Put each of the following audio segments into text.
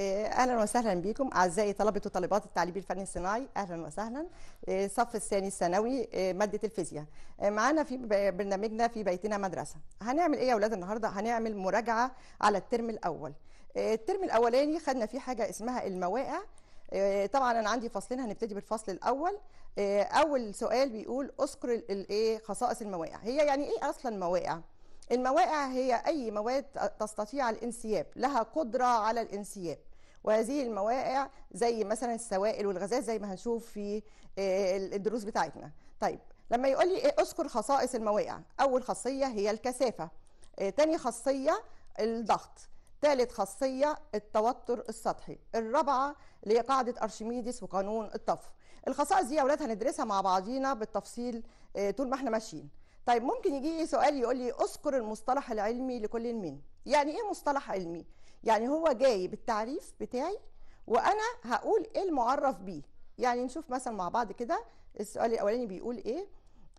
إيه، اهلا وسهلا بكم اعزائي طلبه وطالبات التعليم الفني الصناعي اهلا وسهلا الصف إيه، الثاني الثانوي إيه، ماده الفيزياء معانا في برنامجنا في بيتنا مدرسه هنعمل ايه يا اولاد النهارده هنعمل مراجعه على الترم الاول الترم الاولاني خدنا فيه حاجه اسمها المواقع طبعا انا عندي فصلين هنبتدي بالفصل الاول اول سؤال بيقول اذكر الايه خصائص المواقع هي يعني ايه اصلا مواقع المواقع هي اي مواد تستطيع الانسياب لها قدره على الانسياب وهذه المواقع زي مثلا السوائل والغازات زي ما هنشوف في آه، الدروس بتاعتنا طيب لما يقول لي إيه، اذكر خصائص المواقع اول خاصيه هي الكثافه آه، تاني خاصيه الضغط ثالث خاصية التوتر السطحي الرابعة اللي هي قاعدة أرشميدس وقانون الطفو الخصائص دي يا أولاد هندرسها مع بعضينا بالتفصيل آه، طول ما احنا ماشيين طيب ممكن يجي سؤال يقول لي اذكر المصطلح العلمي لكل من يعني ايه مصطلح علمي يعني هو جاي بالتعريف بتاعي وانا هقول ايه المعرف بيه يعني نشوف مثلا مع بعض كده السؤال الاولاني بيقول ايه,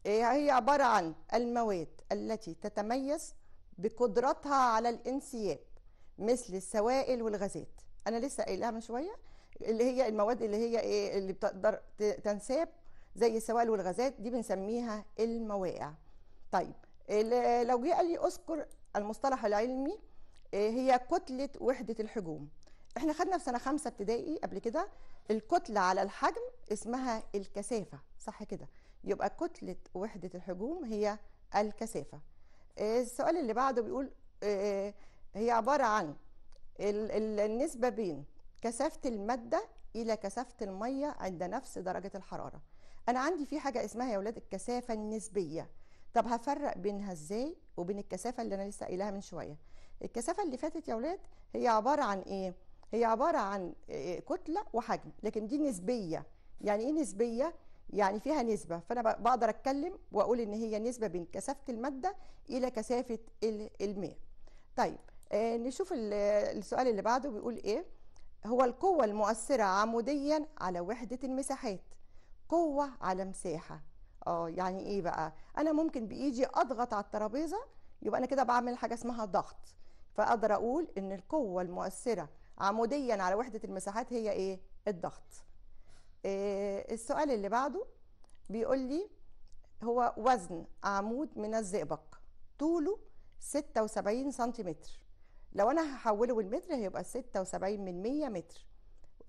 إيه هي عباره عن المواد التي تتميز بقدرتها على الانسياب مثل السوائل والغازات انا لسه قايلها من شويه اللي هي المواد اللي هي ايه اللي بتقدر تنساب زي السوائل والغازات دي بنسميها المواقع طيب لو جه قال لي اذكر المصطلح العلمي آه، هي كتله وحده الحجوم احنا خدنا في سنه خمسة ابتدائي قبل كده الكتله على الحجم اسمها الكثافه صح كده يبقى كتله وحده الحجوم هي الكثافه آه، السؤال اللي بعده بيقول آه، هي عباره عن النسبه بين كثافه الماده الى كثافه الميه عند نفس درجه الحراره انا عندي في حاجه اسمها يا ولاد الكثافه النسبيه طب هفرق بينها ازاي وبين الكثافه اللي انا لسه قايلها من شويه الكثافه اللي فاتت يا اولاد هي عباره عن ايه هي عباره عن آه، آه، كتله وحجم لكن دي نسبيه يعني ايه نسبيه يعني فيها نسبه فانا بقدر اتكلم واقول ان هي نسبه بين كثافه الماده الى كثافه الماء طيب آه، نشوف السؤال اللي بعده بيقول ايه هو القوه المؤثره عموديا على وحده المساحات قوه على مساحه اه يعني ايه بقى انا ممكن بايدي اضغط على الترابيزه يبقى انا كده بعمل حاجه اسمها ضغط فاقدر اقول ان القوه المؤثره عموديا على وحده المساحات هي ايه الضغط إيه السؤال اللي بعده بيقول لي هو وزن عمود من الزئبق طوله 76 سنتيمتر لو انا هحوله بالمتر هيبقى 76 من 100 متر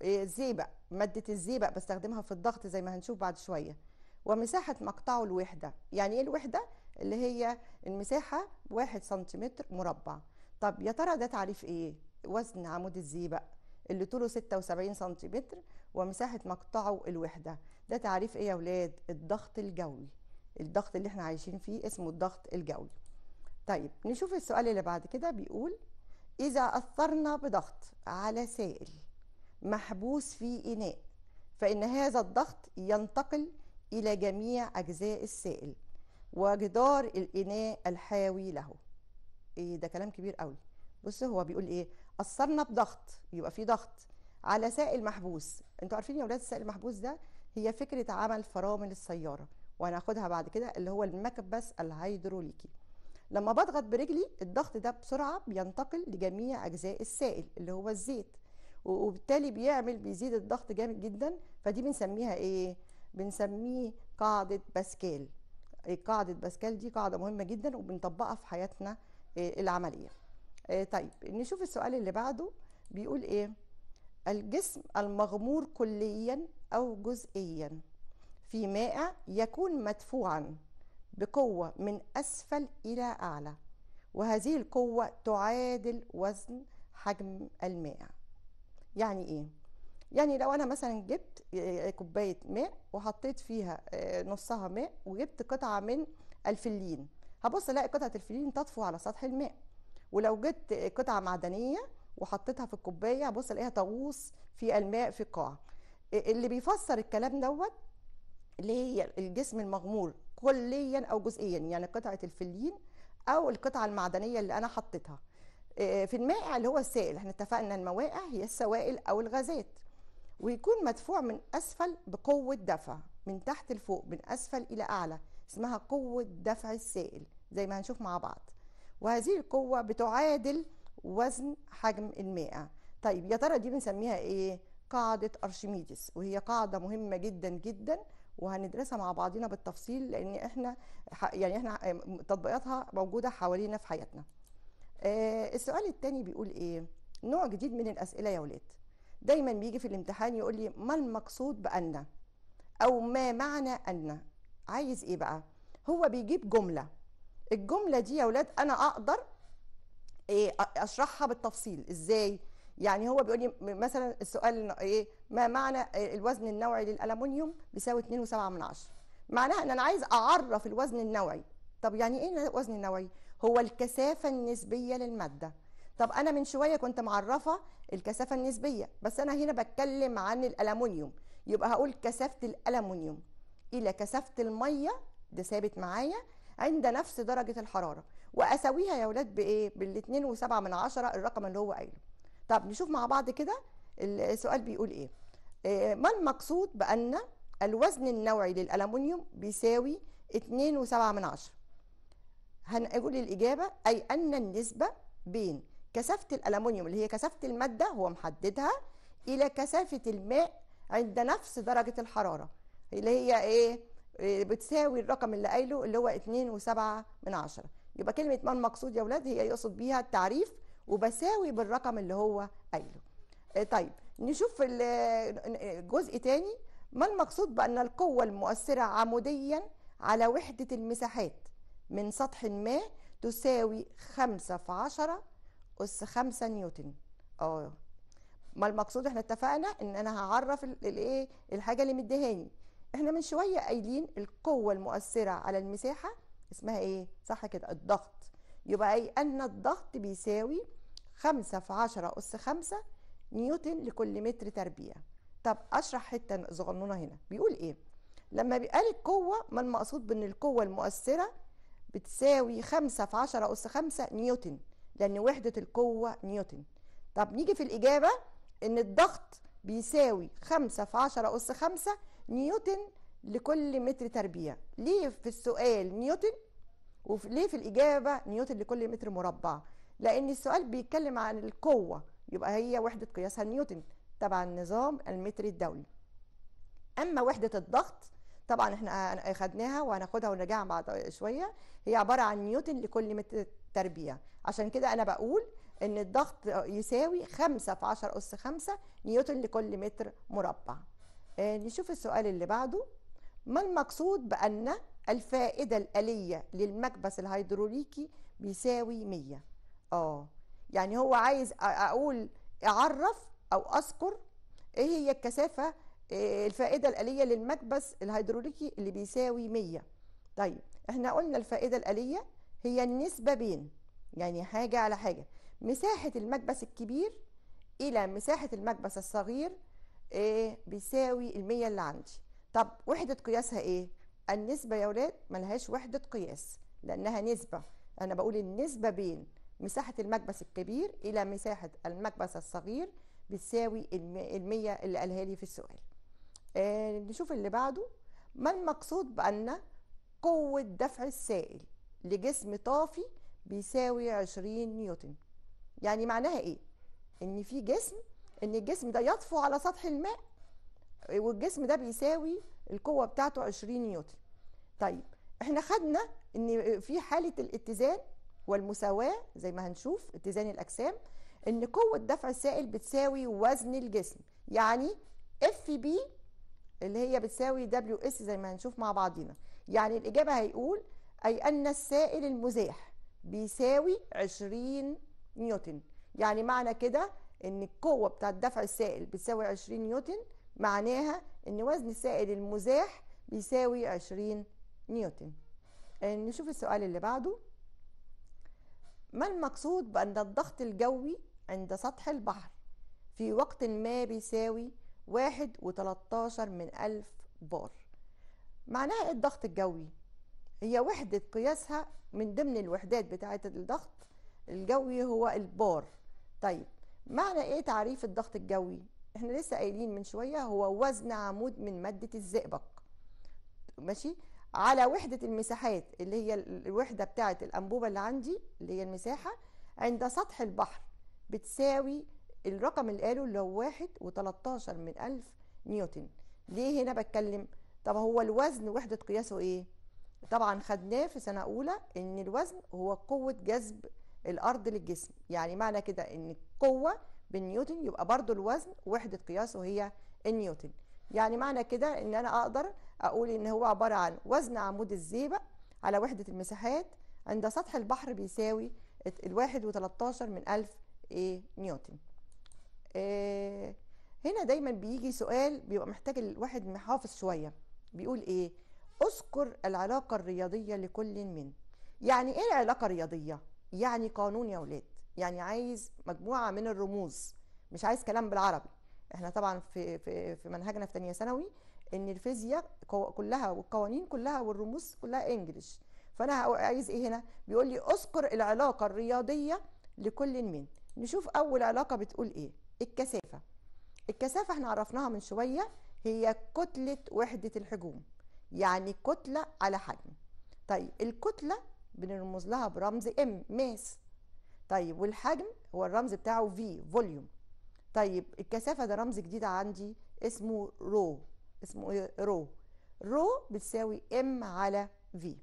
آه، زيبق مادة الزيبق بستخدمها في الضغط زي ما هنشوف بعد شوية ومساحة مقطعه الوحدة يعني ايه الوحدة اللي هي المساحة 1 سنتيمتر مربع طب يا ترى ده تعريف ايه وزن عمود الزي بقى اللي طوله 76 سنتيمتر ومساحه مقطعه الوحده ده تعريف ايه يا اولاد الضغط الجوي الضغط اللي احنا عايشين فيه اسمه الضغط الجوي طيب نشوف السؤال اللي بعد كده بيقول اذا اثرنا بضغط على سائل محبوس في اناء فان هذا الضغط ينتقل الى جميع اجزاء السائل وجدار الاناء الحاوي له ايه ده كلام كبير قوي بص هو بيقول ايه اثرنا بضغط يبقى في ضغط على سائل محبوس انتوا عارفين يا اولاد السائل المحبوس ده هي فكره عمل فرامل السياره وهناخدها بعد كده اللي هو المكبس الهيدروليكي لما بضغط برجلي الضغط ده بسرعه بينتقل لجميع اجزاء السائل اللي هو الزيت وبالتالي بيعمل بيزيد الضغط جامد جدا فدي بنسميها ايه بنسميه قاعده باسكال إيه، قاعده باسكال دي قاعده مهمه جدا وبنطبقها في حياتنا آه، العمليه آه، طيب نشوف السؤال اللي بعده بيقول ايه الجسم المغمور كليا او جزئيا في مائع يكون مدفوعا بقوه من اسفل الى اعلى وهذه القوه تعادل وزن حجم المائع يعني ايه يعني لو انا مثلا جبت آه، كوبايه ماء وحطيت فيها نصها ماء وجبت قطعه من الفلين هبص الاقي قطعه الفلين تطفو على سطح الماء ولو جبت قطعه معدنيه وحطيتها في الكوبايه هبص الاقيها تغوص في الماء في القاع اللي بيفسر الكلام دوت اللي هي الجسم المغمور كليا او جزئيا يعني قطعه الفلين او القطعه المعدنيه اللي انا حطيتها في المائع اللي هو السائل احنا اتفقنا الموائع هي السوائل او الغازات ويكون مدفوع من اسفل بقوه دفع من تحت لفوق من اسفل الى اعلى اسمها قوة دفع السائل زي ما هنشوف مع بعض وهذه القوة بتعادل وزن حجم المائة طيب يا ترى دي بنسميها ايه قاعدة أرشميدس وهي قاعدة مهمة جدا جدا وهندرسها مع بعضنا بالتفصيل لان احنا يعني احنا تطبيقاتها موجودة حوالينا في حياتنا آه السؤال الثاني بيقول ايه نوع جديد من الأسئلة يا ولاد دايما بيجي في الامتحان يقول لي ما المقصود بأن أو ما معنى أن عايز ايه بقى هو بيجيب جمله الجمله دي يا اولاد انا اقدر ايه اشرحها بالتفصيل ازاي يعني هو بيقول لي مثلا السؤال ايه ما معنى الوزن النوعي للالومنيوم بيساوي 2.7 من 10 معناها ان انا عايز اعرف الوزن النوعي طب يعني ايه الوزن النوعي هو الكثافه النسبيه للماده طب انا من شويه كنت معرفه الكثافه النسبيه بس انا هنا بتكلم عن الالومنيوم يبقى هقول كثافه الالومنيوم إلى كثافة المية ده ثابت معايا عند نفس درجة الحرارة وأساويها يا ولاد بإيه؟ بال2.7 من عشرة الرقم اللي هو قايله طب نشوف مع بعض كده السؤال بيقول إيه آه، ما المقصود بأن الوزن النوعي للألمنيوم بيساوي 2.7 من عشرة هنقول الإجابة أي أن النسبة بين كثافة الألمنيوم اللي هي كثافة المادة هو محددها إلى كثافة الماء عند نفس درجة الحرارة اللي هي إيه؟, ايه بتساوي الرقم اللي قايله اللي هو 2.7 من عشرة يبقى كلمة ما المقصود يا ولاد هي يقصد بيها التعريف وبساوي بالرقم اللي هو قايله إيه، طيب نشوف الجزء تاني ما المقصود بأن القوة المؤثرة عموديا على وحدة المساحات من سطح ما تساوي 5 في 10 أس 5 نيوتن اه ما المقصود احنا اتفقنا ان انا هعرف الايه الحاجه اللي مديهاني احنا من شويه قايلين القوه المؤثره على المساحه اسمها ايه صح كده الضغط يبقى اي ان الضغط بيساوي 5 في 10 اس 5 نيوتن لكل متر تربيع طب اشرح حته صغنونه هنا بيقول ايه لما بيقال القوه ما المقصود بان القوه المؤثره بتساوي 5 في 10 اس 5 نيوتن لان وحده القوه نيوتن طب نيجي في الاجابه ان الضغط بيساوي 5 في 10 اس 5 نيوتن لكل متر تربيع ليه في السؤال نيوتن وليه في الإجابة نيوتن لكل متر مربع لأن السؤال بيتكلم عن القوة يبقى هي وحدة قياسها نيوتن تبع النظام المتري الدولي أما وحدة الضغط طبعا احنا أخذناها وهناخدها ونرجعها بعد شويه هي عباره عن نيوتن لكل متر تربيع عشان كده انا بقول ان الضغط يساوي 5 في 10 اس 5 نيوتن لكل متر مربع آه، نشوف السؤال اللي بعده ما المقصود بأن الفائدة الآلية للمكبس الهيدروليكي بيساوي 100 اه يعني هو عايز أقول أعرف أو أذكر إيه هي الكثافة آه، الفائدة الآلية للمكبس الهيدروليكي اللي بيساوي 100 طيب احنا قلنا الفائدة الآلية هي النسبة بين يعني حاجة على حاجة مساحة المكبس الكبير إلى مساحة المكبس الصغير ايه بيساوي المية اللي عندي طب وحدة قياسها ايه النسبة يا ولاد ملهاش وحدة قياس لأنها نسبة أنا بقول النسبة بين مساحة المكبس الكبير إلى مساحة المكبس الصغير بتساوي المية اللي قالها لي في السؤال آه نشوف اللي بعده ما المقصود بأن قوة دفع السائل لجسم طافي بيساوي 20 نيوتن يعني معناها ايه ان في جسم ان الجسم ده يطفو على سطح الماء والجسم ده بيساوي القوه بتاعته 20 نيوتن طيب احنا خدنا ان في حاله الاتزان والمساواه زي ما هنشوف اتزان الاجسام ان قوه دفع السائل بتساوي وزن الجسم يعني اف بي اللي هي بتساوي دبليو اس زي ما هنشوف مع بعضينا يعني الاجابه هيقول اي ان السائل المزاح بيساوي 20 نيوتن يعني معنى كده ان القوه بتاع الدفع السائل بتساوي 20 نيوتن معناها ان وزن السائل المزاح بيساوي 20 نيوتن آه، نشوف السؤال اللي بعده ما المقصود بأن الضغط الجوي عند سطح البحر في وقت ما بيساوي واحد وتلاتاشر من ألف بار معناها ايه الضغط الجوي هي وحدة قياسها من ضمن الوحدات بتاعة الضغط الجوي هو البار طيب معنى ايه تعريف الضغط الجوي احنا لسه قايلين من شويه هو وزن عمود من ماده الزئبق ماشي على وحده المساحات اللي هي الوحده بتاعه الانبوبه اللي عندي اللي هي المساحه عند سطح البحر بتساوي الرقم اللي قاله اللي هو واحد و13 من ألف نيوتن ليه هنا بتكلم طب هو الوزن وحدة قياسه ايه طبعا خدناه في سنة أولى ان الوزن هو قوة جذب الأرض للجسم يعني معنى كده ان قوة بالنيوتن يبقى برضو الوزن وحدة قياسه هي النيوتن يعني معنى كده ان انا اقدر اقول ان هو عبارة عن وزن عمود الزيبق على وحدة المساحات عند سطح البحر بيساوي الواحد وتلاتاشر من ألف إيه نيوتن إيه هنا دايما بيجي سؤال بيبقى محتاج الواحد محافظ شوية بيقول ايه اذكر العلاقة الرياضية لكل من يعني ايه العلاقة الرياضية يعني قانون يا ولاد يعني عايز مجموعه من الرموز مش عايز كلام بالعربي احنا طبعا في في في منهجنا في ثانيه ثانوي ان الفيزياء كلها والقوانين كلها والرموز كلها انجلش فانا عايز ايه هنا بيقول لي اذكر العلاقه الرياضيه لكل من نشوف اول علاقه بتقول ايه الكثافه الكثافه احنا عرفناها من شويه هي كتله وحده الحجوم يعني كتله على حجم طيب الكتله بنرمز لها برمز ام ماس طيب والحجم هو الرمز بتاعه في فوليوم طيب الكثافة ده رمز جديد عندي اسمه رو اسمه ايه رو رو بتساوي ام على في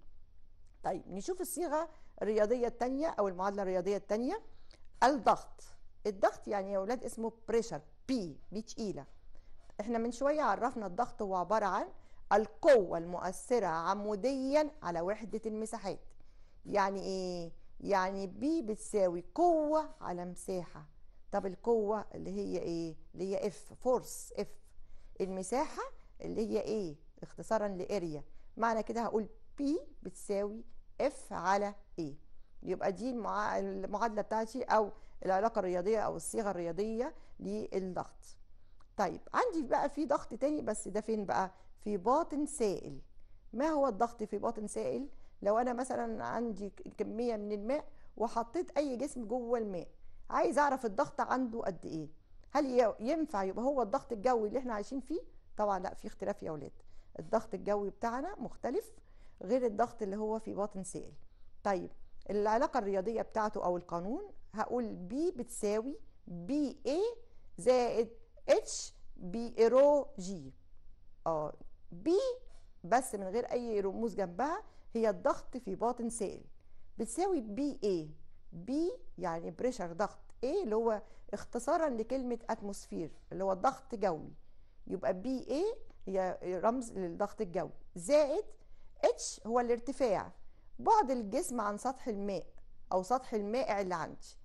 طيب نشوف الصيغة الرياضية التانية او المعادلة الرياضية التانية الضغط الضغط يعني يا ولاد اسمه بريشر P بي تقيلة احنا من شوية عرفنا الضغط هو عبارة عن القوة المؤثرة عموديا على وحدة المساحات يعني ايه يعني بي بتساوي قوة على مساحة طب القوة اللي هي ايه اللي هي اف فورس اف المساحة اللي هي ايه اختصارا لاريا معنى كده هقول بي بتساوي اف على ايه يبقى دي المعادلة بتاعتي او العلاقة الرياضية او الصيغة الرياضية للضغط طيب عندي بقى في ضغط تاني بس ده فين بقى في باطن سائل ما هو الضغط في باطن سائل لو انا مثلا عندي كميه من الماء وحطيت اي جسم جوه الماء عايز اعرف الضغط عنده قد ايه هل ينفع يبقى هو الضغط الجوي اللي احنا عايشين فيه طبعا لا في اختلاف يا اولاد الضغط الجوي بتاعنا مختلف غير الضغط اللي هو في باطن سائل طيب العلاقه الرياضيه بتاعته او القانون هقول بي بتساوي بي اي زائد اتش بي رو جي اه بي بس من غير اي رموز جنبها هي الضغط في باطن سائل بتساوي بي ايه بي يعني بريشر ضغط ايه اللي هو اختصارا لكلمه اتموسفير اللي هو ضغط جوي يبقى بي ايه هي رمز للضغط الجوي زائد اتش هو الارتفاع بعد الجسم عن سطح الماء او سطح المائع اللي عندي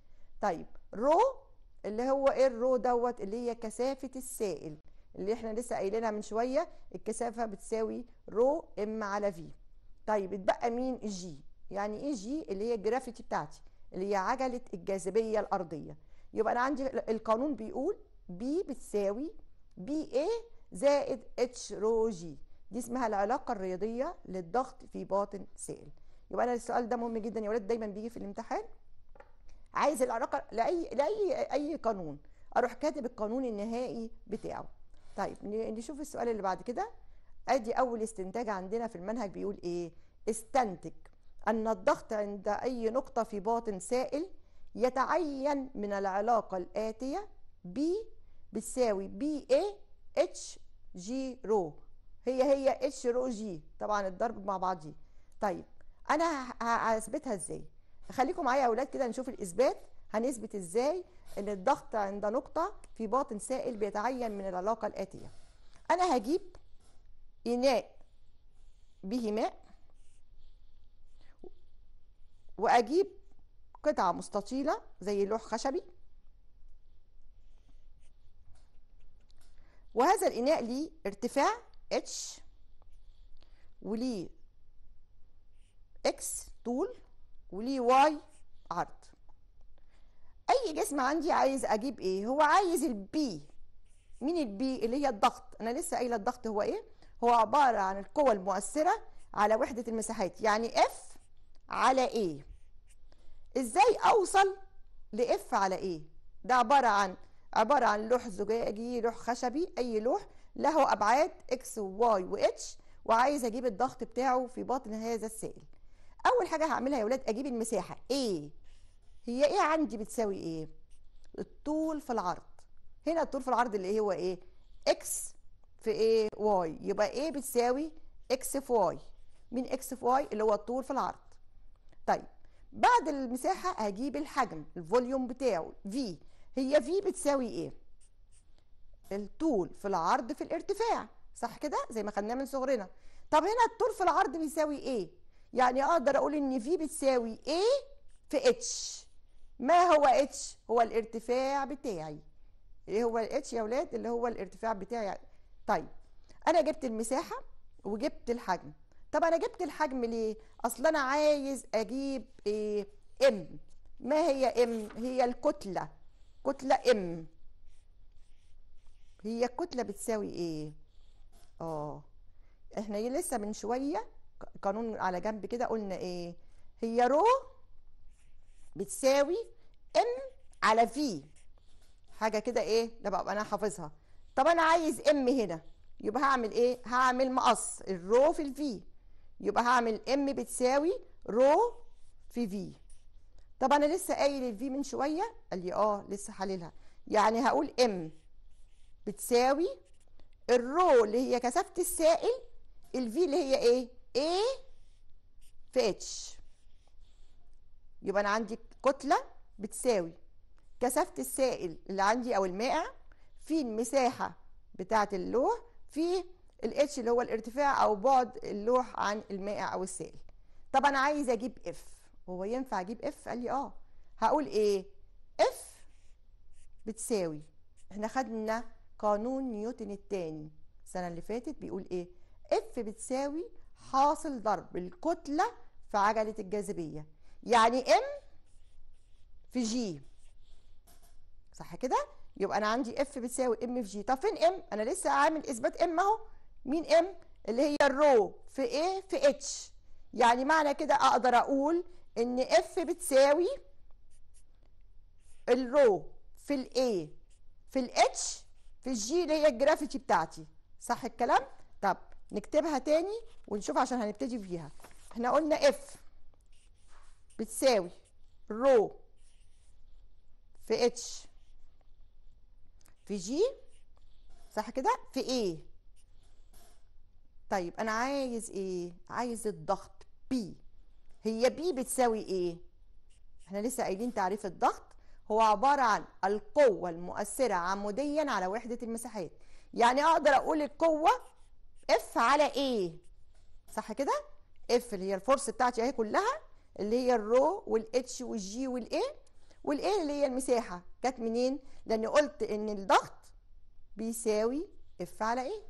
طيب رو اللي هو ايه الرو دوت اللي هي كثافه السائل اللي احنا لسه قايلينها من شويه الكثافه بتساوي رو ام على في طيب اتبقى مين الجي e يعني ايه e جي اللي هي الجرافيتي بتاعتي اللي هي عجله الجاذبيه الارضيه يبقى انا عندي القانون بيقول بي بتساوي بي اي زائد اتش رو جي دي اسمها العلاقه الرياضيه للضغط في باطن سائل يبقى انا السؤال ده مهم جدا يا ولاد دايما بيجي في الامتحان عايز العلاقه لاي لاي اي قانون اروح كاتب القانون النهائي بتاعه طيب نشوف السؤال اللي بعد كده ادي اول استنتاج عندنا في المنهج بيقول ايه استنتج ان الضغط عند اي نقطه في باطن سائل يتعين من العلاقه الاتيه ب بتساوي بي اي اتش جي رو هي هي اتش رو جي طبعا الضرب مع بعضيه طيب انا هثبتها ازاي خليكم معايا يا اولاد كده نشوف الاثبات هنثبت ازاي ان الضغط عند نقطه في باطن سائل بيتعين من العلاقه الاتيه انا هجيب إناء به ماء وأجيب قطعة مستطيلة زي لوح خشبي وهذا الإناء ليه ارتفاع h وليه x طول وليه y عرض أي جسم عندي عايز أجيب إيه؟ هو عايز البي مين البي اللي هي الضغط أنا لسه قايلة الضغط هو إيه؟ هو عبارة عن القوة المؤثرة على وحدة المساحات يعني اف على ايه ازاي اوصل لاف على ايه ده عبارة عن عبارة عن لوح زجاجي لوح خشبي اي لوح له ابعاد اكس وواي واتش وعايز اجيب الضغط بتاعه في بطن هذا السائل اول حاجة هعملها يا ولاد اجيب المساحة ايه هي ايه عندي بتساوي ايه الطول في العرض هنا الطول في العرض اللي هو ايه اكس في ايه واي يبقى ايه بتساوي اكس في واي من اكس في واي اللي هو الطول في العرض طيب بعد المساحه هجيب الحجم الفوليوم بتاعه في هي في بتساوي ايه الطول في العرض في الارتفاع صح كده زي ما خدناه من صغرنا طب هنا الطول في العرض بيساوي ايه يعني اقدر اقول ان في بتساوي ايه في اتش ما هو اتش هو الارتفاع بتاعي ايه هو الاتش يا اولاد اللي هو الارتفاع بتاعي طيب انا جبت المساحه وجبت الحجم طب انا جبت الحجم ليه اصل انا عايز اجيب ايه ام ما هي ام هي الكتله كتله ام هي الكتله بتساوي ايه اه احنا لسه من شويه قانون على جنب كده قلنا ايه هي رو بتساوي ام على في حاجه كده ايه ده بقى انا حافظها طب انا عايز ام هنا يبقى هعمل ايه هعمل مقص الرو في الفي يبقى هعمل ام بتساوي رو في في طب انا لسه قايل الفي من شويه قال لي اه لسه حللها يعني هقول ام بتساوي الرو اللي هي كثافه السائل الفي اللي هي ايه ايه في اتش يبقى انا عندي كتله بتساوي كثافه السائل اللي عندي او المائع في المساحة بتاعة اللوح في الاتش اللي هو الارتفاع او بعد اللوح عن المائع او السائل طب انا عايز اجيب اف هو ينفع اجيب اف قال لي اه هقول ايه اف بتساوي احنا خدنا قانون نيوتن الثاني السنه اللي فاتت بيقول ايه اف بتساوي حاصل ضرب الكتله في عجله الجاذبيه يعني ام في جي صح كده يبقى انا عندي اف بتساوي ام في جي طب فين ام انا لسه عامل اثبات ام اهو مين ام اللي هي الرو في ايه في اتش يعني معنى كده اقدر اقول ان اف بتساوي الرو في الاي في الاتش في الجي اللي هي الجرافيتي بتاعتي صح الكلام طب نكتبها تاني ونشوف عشان هنبتدي بيها احنا قلنا اف بتساوي رو في اتش في جي صح كده في ايه طيب انا عايز ايه عايز الضغط بي هي بي بتساوي ايه احنا لسه قايلين تعريف الضغط هو عبارة عن القوة المؤثرة عموديا على وحدة المساحات يعني اقدر اقول القوة اف على ايه صح كده اف اللي هي الفورس بتاعتي اهي كلها اللي هي الرو والاتش والجي والايه والايه اللي هي المساحه جت منين لاني قلت ان الضغط بيساوي اف على ايه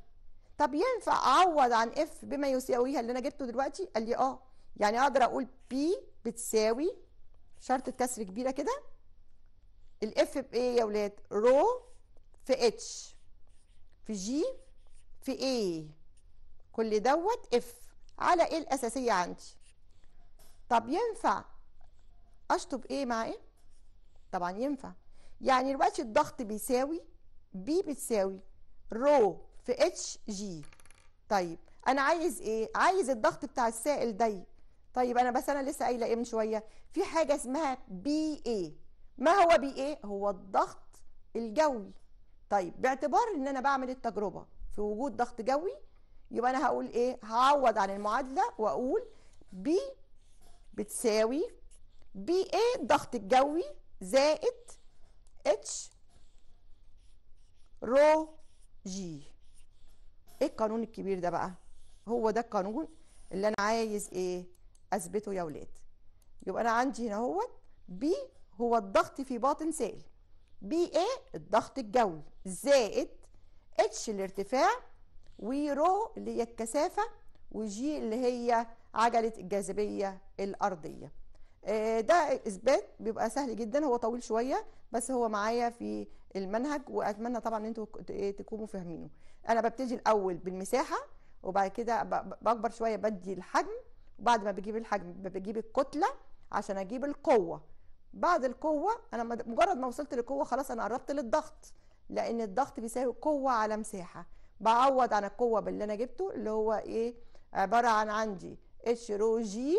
طب ينفع اعوض عن اف بما يساويها اللي انا جبته دلوقتي قال لي اه يعني اقدر اقول بي بتساوي شرطه كسر كبيره كده الاف بايه يا ولاد رو في اتش في جي في ايه كل دوت اف على ايه الاساسيه عندي طب ينفع اشطب ايه مع ايه طبعا ينفع يعني دلوقتي الضغط بيساوي بي بتساوي رو في اتش جي طيب انا عايز ايه عايز الضغط بتاع السائل ده طيب انا بس انا لسه قايله ايه من شويه في حاجه اسمها بي اي ما هو بي اي هو الضغط الجوي طيب باعتبار ان انا بعمل التجربه في وجود ضغط جوي يبقى انا هقول ايه هعوض عن المعادله واقول بي بتساوي بي اي الضغط الجوي زائد اتش رو جي ايه القانون الكبير ده بقى هو ده القانون اللي انا عايز ايه اثبته يا ولاد يبقى انا عندي هنا هو بي هو الضغط في باطن سائل بي ايه الضغط الجوي زائد اتش الارتفاع ورو اللي هي الكثافه وجي اللي هي عجله الجاذبيه الارضيه آه، ده اثبات بيبقى سهل جدا هو طويل شويه بس هو معايا في المنهج واتمنى طبعا ان انتوا إيه، تكونوا فاهمينه انا ببتدي الاول بالمساحه وبعد كده بكبر شويه بدي الحجم وبعد ما بجيب الحجم بجيب الكتله عشان اجيب القوه بعد القوه انا مجرد ما وصلت للقوه خلاص انا قربت للضغط لان الضغط بيساوي قوه على مساحه بعوض عن القوه باللي انا جبته اللي هو ايه عباره عن عندي اتش رو جي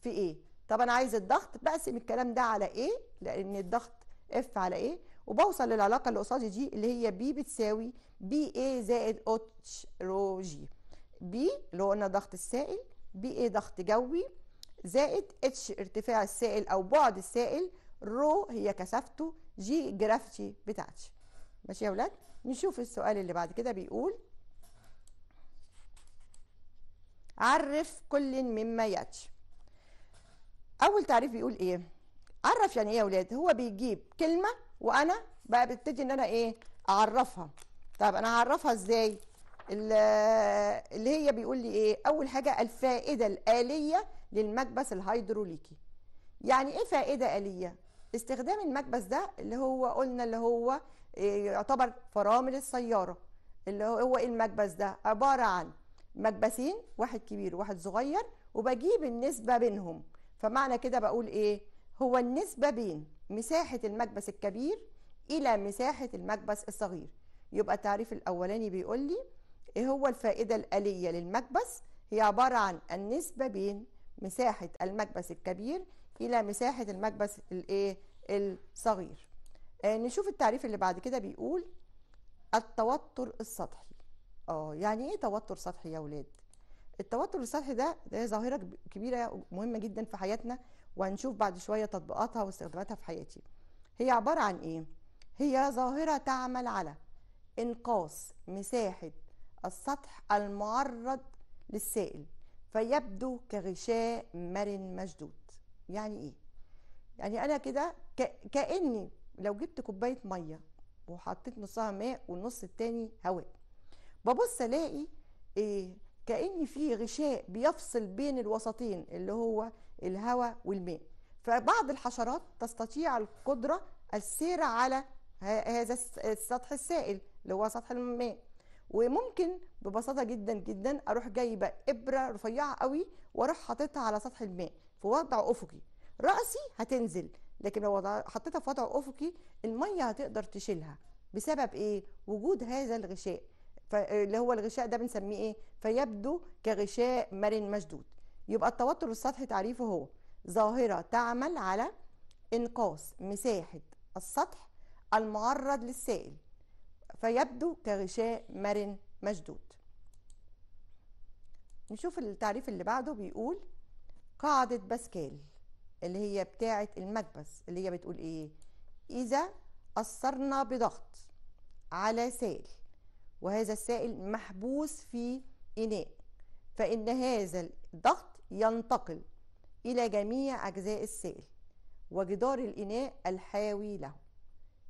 في ايه طب انا عايز الضغط بقسم الكلام ده على ايه لان الضغط اف على ايه وبوصل للعلاقه اللي قصادي دي اللي هي بي بتساوي بي ايه زائد اتش رو جي بي اللي هو قلنا ضغط السائل بي ايه ضغط جوي زائد اتش ارتفاع السائل او بعد السائل رو هي كثافته جي جرافيتي بتاعتي ماشي يا ولاد نشوف السؤال اللي بعد كده بيقول عرف كل مما ياتي اول تعريف بيقول ايه عرف يعني ايه يا اولاد هو بيجيب كلمه وانا بقى ببتدي ان انا ايه اعرفها طب انا هعرفها ازاي اللي هي بيقول لي ايه اول حاجه الفائده الاليه للمكبس الهيدروليكي يعني ايه فائده اليه استخدام المكبس ده اللي هو قلنا اللي هو يعتبر فرامل السياره اللي هو إيه المكبس ده عباره عن مكبسين واحد كبير وواحد صغير وبجيب النسبه بينهم فمعنى كده بقول ايه هو النسبة بين مساحة المكبس الكبير إلى مساحة المكبس الصغير يبقى التعريف الأولاني بيقول لي إيه هو الفائدة الآلية للمكبس هي عبارة عن النسبة بين مساحة المكبس الكبير إلى مساحة المكبس الإيه الصغير آه نشوف التعريف اللي بعد كده بيقول التوتر السطحي اه يعني ايه توتر سطحي يا ولاد التوتر السطحي ده ده ظاهره كبيره مهمه جدا في حياتنا وهنشوف بعد شويه تطبيقاتها واستخداماتها في حياتي هي عباره عن ايه هي ظاهره تعمل على انقاص مساحه السطح المعرض للسائل فيبدو كغشاء مرن مشدود يعني ايه يعني انا كده كاني لو جبت كوبايه ميه وحطيت نصها ماء والنص التاني هواء ببص الاقي إيه كأن في غشاء بيفصل بين الوسطين اللي هو الهواء والماء فبعض الحشرات تستطيع القدرة السير على هذا السطح السائل اللي هو سطح الماء وممكن ببساطة جدا جدا أروح جايبة إبرة رفيعة قوي وأروح حاططها على سطح الماء في وضع أفقي رأسي هتنزل لكن لو حطيتها في وضع أفقي المية هتقدر تشيلها بسبب إيه؟ وجود هذا الغشاء اللي هو الغشاء ده بنسميه ايه فيبدو كغشاء مرن مشدود يبقى التوتر السطحي تعريفه هو ظاهرة تعمل على انقاص مساحة السطح المعرض للسائل فيبدو كغشاء مرن مشدود نشوف التعريف اللي بعده بيقول قاعدة باسكال اللي هي بتاعة المكبس اللي هي بتقول ايه إذا أثرنا بضغط على سائل وهذا السائل محبوس في إناء فإن هذا الضغط ينتقل إلى جميع أجزاء السائل وجدار الإناء الحاوي له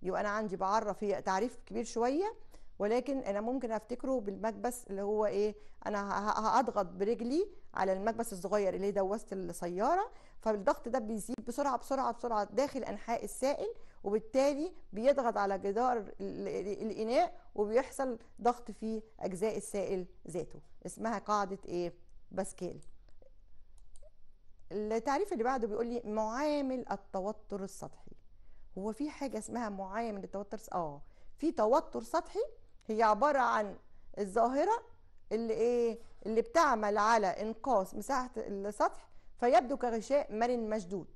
يبقى أنا عندي بعرف هي تعريف كبير شوية ولكن أنا ممكن أفتكره بالمكبس اللي هو إيه أنا هأضغط برجلي على المكبس الصغير اللي دوست السيارة فالضغط ده بيزيد بسرعة بسرعة بسرعة داخل أنحاء السائل وبالتالي بيضغط على جدار الاناء وبيحصل ضغط في اجزاء السائل ذاته اسمها قاعده ايه باسكال التعريف اللي بعده بيقول لي معامل التوتر السطحي هو في حاجه اسمها معامل التوتر اه في توتر سطحي هي عباره عن الظاهره اللي ايه اللي بتعمل على انقاص مساحه السطح فيبدو كغشاء مرن مشدود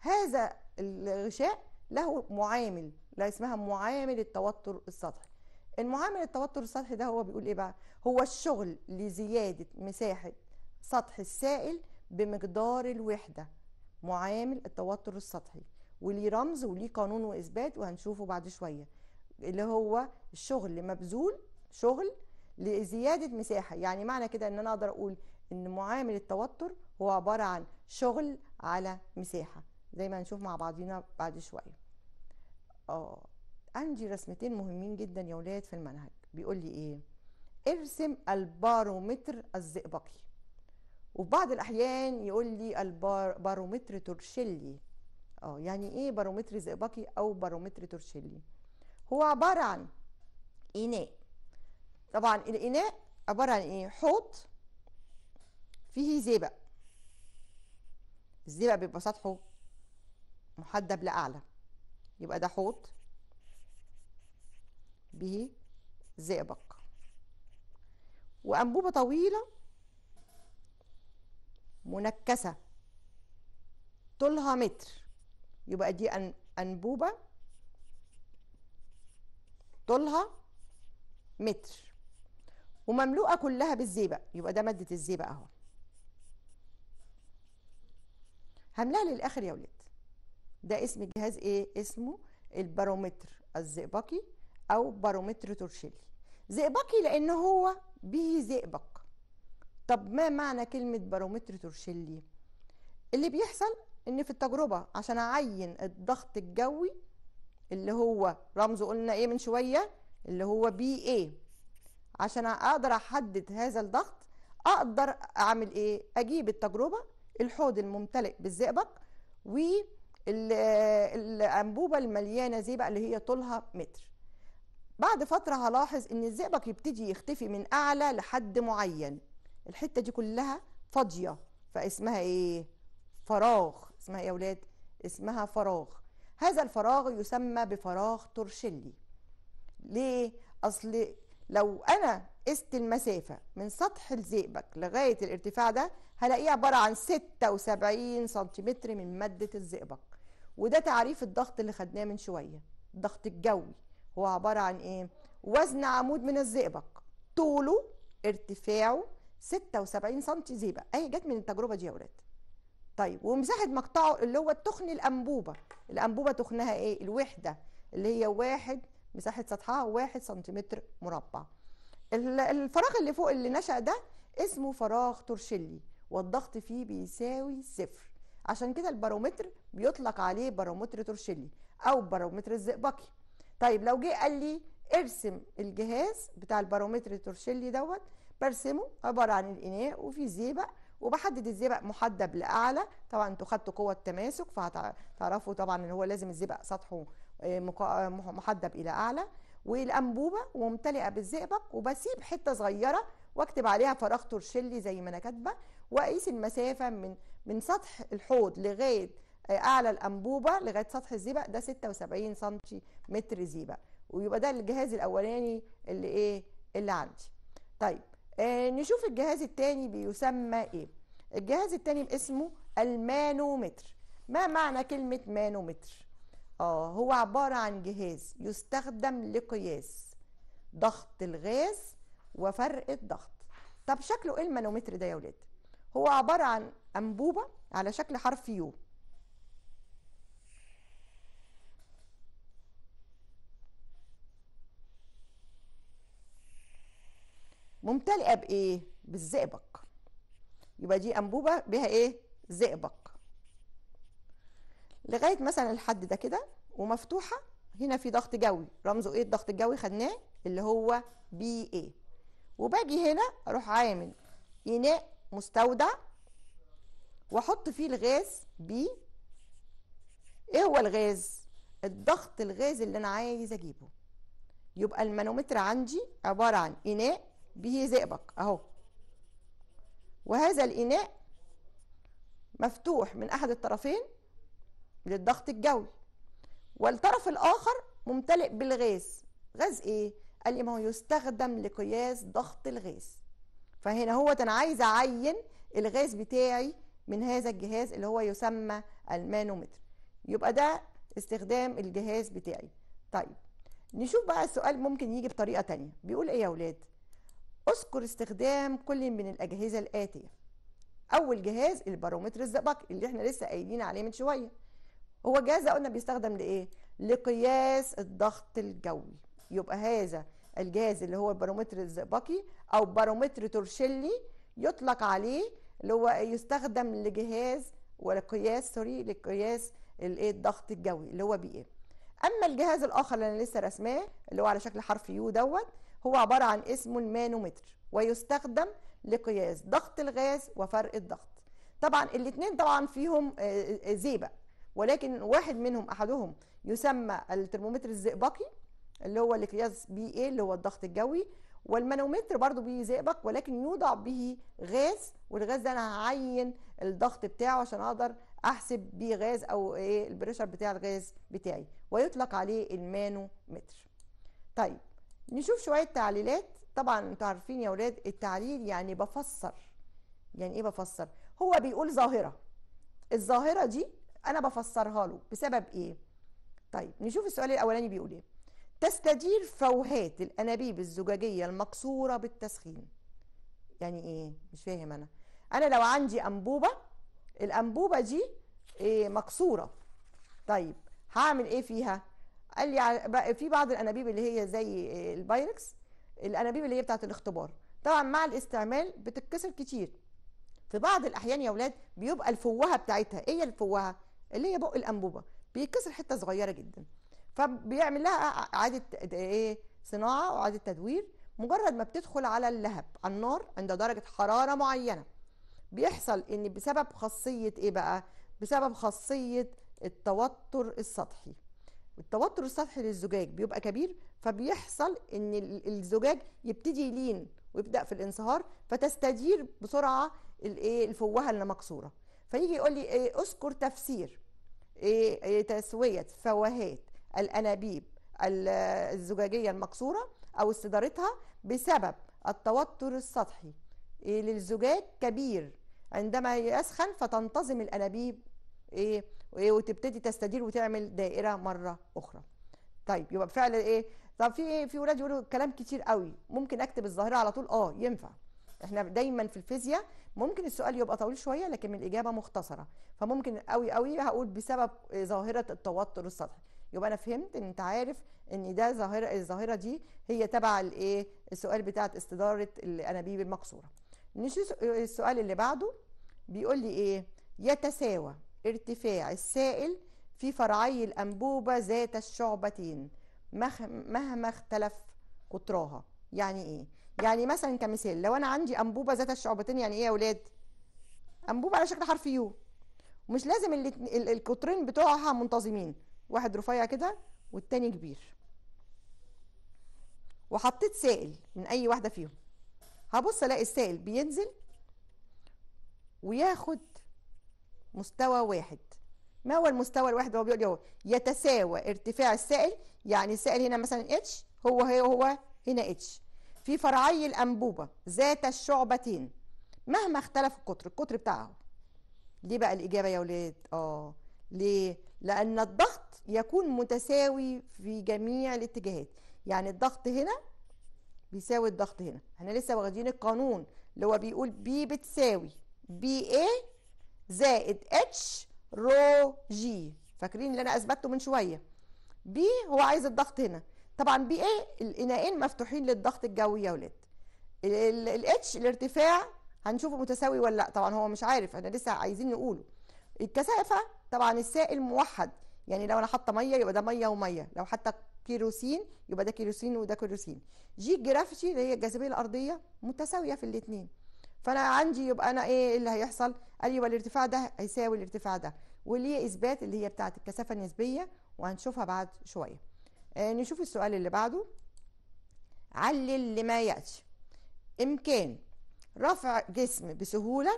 هذا الغشاء له معامل لا اسمها معامل التوتر السطحي المعامل التوتر السطحي ده هو بيقول ايه بقى هو الشغل لزياده مساحه سطح السائل بمقدار الوحده معامل التوتر السطحي وليه رمز وليه قانون واثبات وهنشوفه بعد شويه اللي هو الشغل مبذول شغل لزياده مساحه يعني معنى كده ان انا اقدر اقول ان معامل التوتر هو عباره عن شغل على مساحه زي ما هنشوف مع بعضينا بعد شويه اه عندي رسمتين مهمين جدا يا ولاد في المنهج بيقول لي ايه ارسم البارومتر الزئبقي وفي بعض الاحيان يقول لي البارومتر تورشيلي اه يعني ايه بارومتر زئبقي او بارومتر تورشيلي هو عباره عن اناء طبعا الاناء عباره عن ايه حوض فيه زئبق الزئبق بيبقى سطحه محدب لأعلى يبقى ده حوض به زئبق وأنبوبة طويلة منكسة طولها متر يبقى دي أنبوبة طولها متر ومملوءة كلها بالزيبق يبقى ده مادة الزيبق أهو هملاها للآخر يا ولاد ده اسم الجهاز ايه اسمه البارومتر الزئبقي او بارومتر تورشيلي زئبقي لان هو به زئبق طب ما معنى كلمه بارومتر تورشيلي اللي بيحصل ان في التجربه عشان اعين الضغط الجوي اللي هو رمزه قلنا ايه من شويه اللي هو بي ايه عشان اقدر احدد هذا الضغط اقدر اعمل ايه اجيب التجربه الحوض الممتلئ بالزئبق و الانبوبه المليانه زئبق اللي هي طولها متر بعد فتره هلاحظ ان الزئبق يبتدي يختفي من اعلى لحد معين الحته دي كلها فاضيه فاسمها ايه فراغ اسمها ايه يا اولاد اسمها فراغ هذا الفراغ يسمى بفراغ تورشيلي ليه اصل لو انا قست المسافه من سطح الزئبق لغايه الارتفاع ده هلاقيه عباره عن 76 سنتيمتر من ماده الزئبق وده تعريف الضغط اللي خدناه من شويه الضغط الجوي هو عباره عن ايه وزن عمود من الزئبق طوله ارتفاعه 76 سم زيبق اهي جت من التجربه دي يا ولاد طيب ومساحه مقطعه اللي هو تخن الانبوبه الانبوبه تخنها ايه الوحده اللي هي واحد مساحه سطحها واحد سنتيمتر مربع الفراغ اللي فوق اللي نشأ ده اسمه فراغ تورشيلي والضغط فيه بيساوي صفر عشان كده البارومتر بيطلق عليه بارومتر تورشيلي او بارومتر الزئبقي طيب لو جه قال لي ارسم الجهاز بتاع البارومتر تورشيلي دوت برسمه عباره عن الاناء وفي زئبق وبحدد الزئبق محدب لاعلى طبعا انتوا خدتوا قوه التماسك فهتعرفوا طبعا ان هو لازم الزئبق سطحه آه، آه، محدب الى اعلى والانبوبه وممتلئه بالزئبق وبسيب حته صغيره واكتب عليها فراغ تورشيلي زي ما انا كاتبه واقيس المسافه من من سطح الحوض لغايه آه، اعلى الانبوبه لغايه سطح الزيبق ده 76 سم متر زيبق ويبقى ده الجهاز الاولاني اللي ايه اللي عندي طيب آه نشوف الجهاز الثاني بيسمى ايه الجهاز الثاني اسمه المانومتر ما معنى كلمه مانومتر اه هو عباره عن جهاز يستخدم لقياس ضغط الغاز وفرق الضغط طب شكله ايه المانومتر ده يا ولاد هو عبارة عن أنبوبة على شكل حرف يو ممتلئة بإيه؟ بالزئبق يبقى دي أنبوبة بها إيه؟ زئبق لغاية مثلا الحد ده كده ومفتوحة هنا في ضغط جوي رمزه إيه الضغط الجوي خدناه اللي هو بي إيه وباجي هنا أروح عامل إناء مستودع واحط فيه الغاز ب ايه هو الغاز الضغط الغاز اللي انا عايز اجيبه يبقى المانومتر عندي عباره عن اناء به زئبق اهو وهذا الاناء مفتوح من احد الطرفين للضغط الجوي والطرف الاخر ممتلئ بالغاز غاز ايه قال لي ما هو يستخدم لقياس ضغط الغاز فهنا هو انا عايز اعين الغاز بتاعي من هذا الجهاز اللي هو يسمى المانومتر يبقى ده استخدام الجهاز بتاعي طيب نشوف بقى السؤال ممكن يجي بطريقه تانية بيقول ايه يا اولاد اذكر استخدام كل من الاجهزه الاتيه اول جهاز البارومتر الزئبقي اللي احنا لسه قايلين عليه من شويه هو جهاز قلنا بيستخدم لايه لقياس الضغط الجوي يبقى هذا الجهاز اللي هو البارومتر الزئبقي او بارومتر تورشيلي يطلق عليه اللي هو يستخدم لجهاز ولقياس سوري لقياس الايه الضغط الجوي اللي هو بي ايه اما الجهاز الاخر اللي انا لسه رسماه اللي هو على شكل حرف يو دوت هو عباره عن اسمه المانومتر ويستخدم لقياس ضغط الغاز وفرق الضغط طبعا الاثنين طبعا فيهم آه، آه، آه، زيبه ولكن واحد منهم احدهم يسمى الترمومتر الزئبقي اللي هو القياس بي ايه اللي هو الضغط الجوي والمانومتر برضو بيذئبك ولكن يوضع به غاز والغاز ده انا هعين الضغط بتاعه عشان اقدر احسب بيه غاز او ايه البريشر بتاع الغاز بتاعي ويطلق عليه المانومتر طيب نشوف شويه تعليلات طبعا انتوا عارفين يا ولاد التعليل يعني بفسر يعني ايه بفسر هو بيقول ظاهره الظاهره دي انا بفسرها له بسبب ايه طيب نشوف السؤال الاولاني بيقول ايه تستدير فوهات الانابيب الزجاجيه المكسوره بالتسخين يعني ايه مش فاهم انا انا لو عندي انبوبه الانبوبه دي إيه مكسوره طيب هعمل ايه فيها قال لي في بعض الانابيب اللي هي زي إيه، البايركس الانابيب اللي هي بتاعه الاختبار طبعا مع الاستعمال بتتكسر كتير في بعض الاحيان يا اولاد بيبقى الفوهه بتاعتها ايه الفوهه اللي هي بق الانبوبه بيتكسر حته صغيره جدا فبيعمل لها اعاده ايه صناعه واعاده تدوير مجرد ما بتدخل على اللهب على النار عند درجه حراره معينه بيحصل ان بسبب خاصيه ايه بقى بسبب خاصيه التوتر السطحي التوتر السطحي للزجاج بيبقى كبير فبيحصل ان الزجاج يبتدي يلين ويبدا في الانصهار فتستدير بسرعه الايه الفوهه اللي مكسوره فيجي يقول لي إيه اذكر تفسير إيه إيه تسويه فوهات الأنابيب الزجاجية المكسورة أو استدارتها بسبب التوتر السطحي إيه، للزجاج كبير عندما يسخن فتنتظم الأنابيب إيه،, إيه وتبتدي تستدير وتعمل دائرة مرة أخرى طيب يبقى فعلا ايه طب في ايه في ولاد يقولوا كلام كتير قوي ممكن اكتب الظاهره على طول اه ينفع احنا دايما في الفيزياء ممكن السؤال يبقى طويل شويه لكن الاجابه مختصره فممكن قوي قوي هقول بسبب ظاهره التوتر السطحي يبقى انا فهمت ان انت عارف ان ده ظاهره الظاهره دي هي تبع الايه السؤال بتاعه استداره الانابيب المقصوره نشوف السؤال اللي بعده بيقول لي ايه يتساوى ارتفاع السائل في فرعي الانبوبه ذات الشعبتين مهما اختلف قطرها يعني ايه يعني مثلا كمثال لو انا عندي انبوبه ذات الشعبتين يعني ايه يا اولاد انبوبه على شكل حرف يو مش لازم القطرين بتوعها منتظمين واحد رفيع كده والتاني كبير وحطيت سائل من اي واحده فيهم هبص الاقي السائل بينزل وياخد مستوى واحد ما هو المستوى الواحد هو بيقول هو يتساوى ارتفاع السائل يعني السائل هنا مثلا اتش هو هي هو هنا اتش في فرعي الانبوبه ذات الشعبتين مهما اختلف القطر القطر بتاعه ليه بقى الاجابه يا ولاد اه ليه لان الضغط يكون متساوي في جميع الاتجاهات يعني الضغط هنا بيساوي الضغط هنا احنا لسه واخدين القانون اللي هو بيقول بي بتساوي بي اي زائد اتش رو جي فاكرين اللي انا اثبته من شويه بي هو عايز الضغط هنا طبعا بي اي الاناءين مفتوحين للضغط الجوي يا ولاد الاتش الارتفاع هنشوفه متساوي ولا لا طبعا هو مش عارف احنا لسه عايزين نقوله الكثافه طبعا السائل موحد يعني لو انا حاطه ميه يبقى ده ميه وميه لو حتى كيروسين يبقى ده كيروسين وده كيروسين جي جرافيتي اللي هي الجاذبيه الارضيه متساويه في الاثنين فانا عندي يبقى انا ايه اللي هيحصل قال يبقى الارتفاع ده هيساوي الارتفاع ده وليه اثبات اللي هي بتاعه الكثافه النسبيه وهنشوفها بعد شويه آه نشوف السؤال اللي بعده علل لما ياتي امكان رفع جسم بسهوله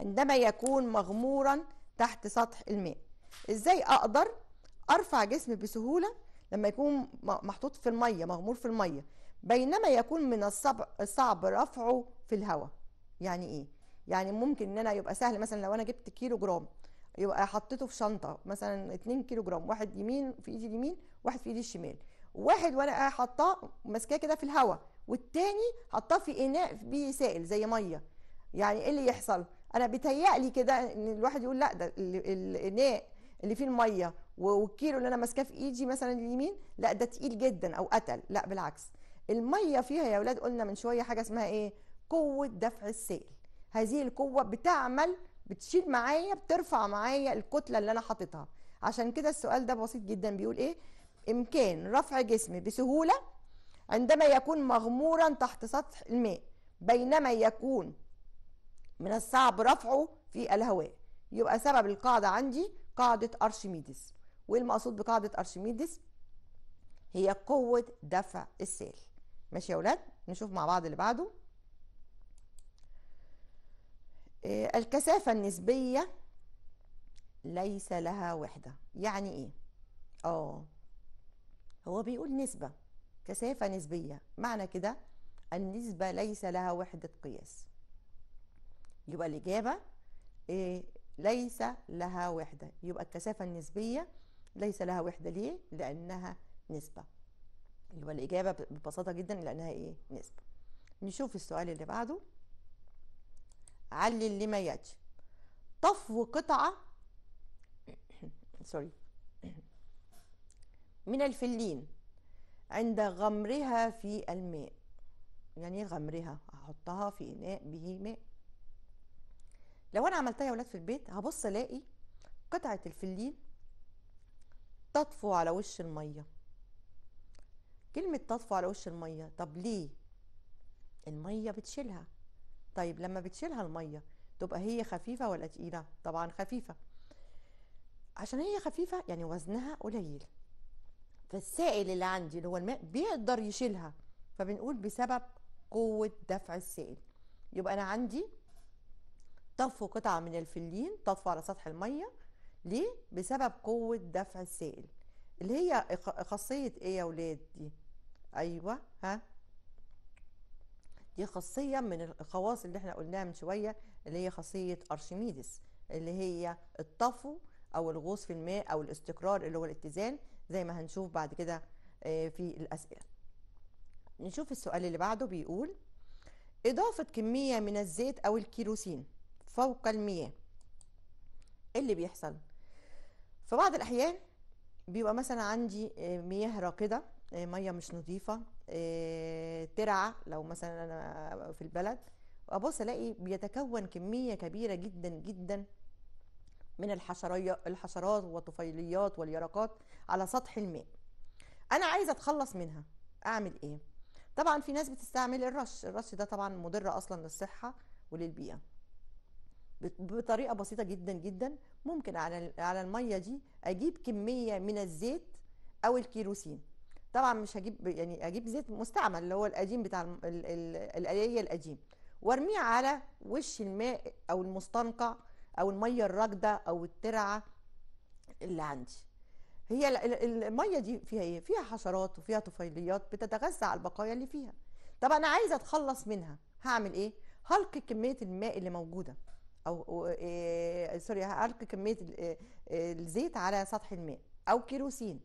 عندما يكون مغمورا تحت سطح الماء ازاي اقدر ارفع جسمي بسهوله لما يكون محطوط في الميه مغمور في الميه بينما يكون من الصعب الصعب رفعه في الهواء يعني ايه يعني ممكن ان انا يبقى سهل مثلا لو انا جبت كيلو جرام يبقى حطيته في شنطه مثلا 2 كيلو جرام واحد يمين في ايدي اليمين واحد في ايدي الشمال واحد وانا حاطاه ماسكاه كده في الهواء والتاني حطاه في اناء بيه سائل زي ميه يعني ايه اللي يحصل انا بيتهيألي كده ان الواحد يقول لا ده الاناء اللي فيه الميه والكيلو اللي انا ماسكاه في ايدي مثلا اليمين لا ده تقيل جدا او اتقل لا بالعكس الميه فيها يا اولاد قلنا من شويه حاجه اسمها ايه قوه دفع السيل هذه القوه بتعمل بتشيل معايا بترفع معايا الكتله اللي انا حاططها عشان كده السؤال ده بسيط جدا بيقول ايه امكان رفع جسم بسهوله عندما يكون مغمورا تحت سطح الماء بينما يكون من الصعب رفعه في الهواء يبقى سبب القاعده عندي قاعدة أرشميدس وإيه المقصود بقاعدة أرشميدس؟ هي قوة دفع السيل ماشي يا ولاد نشوف مع بعض اللي بعده آه، الكثافة النسبية ليس لها وحدة يعني ايه اه هو بيقول نسبة كثافة نسبية معنى كده النسبة ليس لها وحدة قياس يبقى الإجابة إيه ليس لها وحدة يبقى الكثافة النسبية ليس لها وحدة ليه؟ لأنها نسبة يبقى الإجابة ببساطة جدا لأنها إيه؟ نسبة نشوف السؤال اللي بعده علل لما يأتي طفو قطعة سوري من الفلين عند غمرها في الماء يعني إيه غمرها احطها في إناء به ماء لو انا عملتها يا ولاد في البيت هبص الاقي قطعه الفلين تطفو على وش الميه كلمه تطفو على وش الميه طب ليه الميه بتشيلها طيب لما بتشيلها الميه تبقى هي خفيفه ولا تقيله طبعا خفيفه عشان هي خفيفه يعني وزنها قليل فالسائل اللي عندي اللي هو الماء بيقدر يشيلها فبنقول بسبب قوه دفع السائل يبقى انا عندي طفوا قطعة من الفلين طفوا على سطح المية ليه؟ بسبب قوة دفع السائل اللي هي خاصية ايه يا ولاد دي؟ ايوه ها؟ دي خاصية من الخواص اللي احنا قلناها من شوية اللي هي خاصية أرشميدس اللي هي الطفو أو الغوص في الماء أو الاستقرار اللي هو الاتزان زي ما هنشوف بعد كده آه، في الأسئلة نشوف السؤال اللي بعده بيقول إضافة كمية من الزيت أو الكيروسين فوق المياه إيه اللي بيحصل في بعض الأحيان بيبقى مثلا عندي آه، مياه راكدة آه، مية مش نظيفة آه، ترعة لو مثلا أنا في البلد وأبص ألاقي بيتكون كمية كبيرة جدا جدا من الحشرات والطفيليات واليرقات على سطح الماء أنا عايزة أتخلص منها أعمل إيه؟ طبعا في ناس بتستعمل الرش الرش ده طبعا مضر أصلا للصحة وللبيئة بطريقه بسيطه جدا جدا ممكن على على الميه دي اجيب كميه من الزيت او الكيروسين طبعا مش هجيب يعني اجيب زيت مستعمل اللي هو القديم بتاع الاليه القديم وارميه على وش الماء او المستنقع او الميه الراكده او الترعه اللي عندي هي الميه دي فيها ايه فيها حشرات وفيها طفيليات بتتغذى على البقايا اللي فيها طب انا عايزه اتخلص منها هعمل ايه هلقي كميه الماء اللي موجوده او آه، سوري هلق كميه آه، آه، الزيت على سطح الماء او كيروسين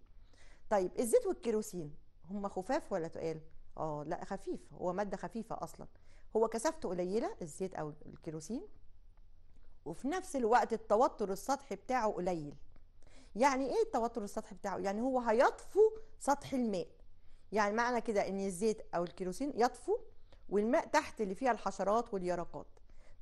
طيب الزيت والكيروسين هم خفاف ولا تقال اه لا خفيف هو ماده خفيفه اصلا هو كثافته قليله الزيت او الكيروسين وفي نفس الوقت التوتر السطحي بتاعه قليل يعني ايه التوتر السطحي بتاعه يعني هو هيطفو سطح الماء يعني معنى كده ان الزيت او الكيروسين يطفو والماء تحت اللي فيها الحشرات واليرقات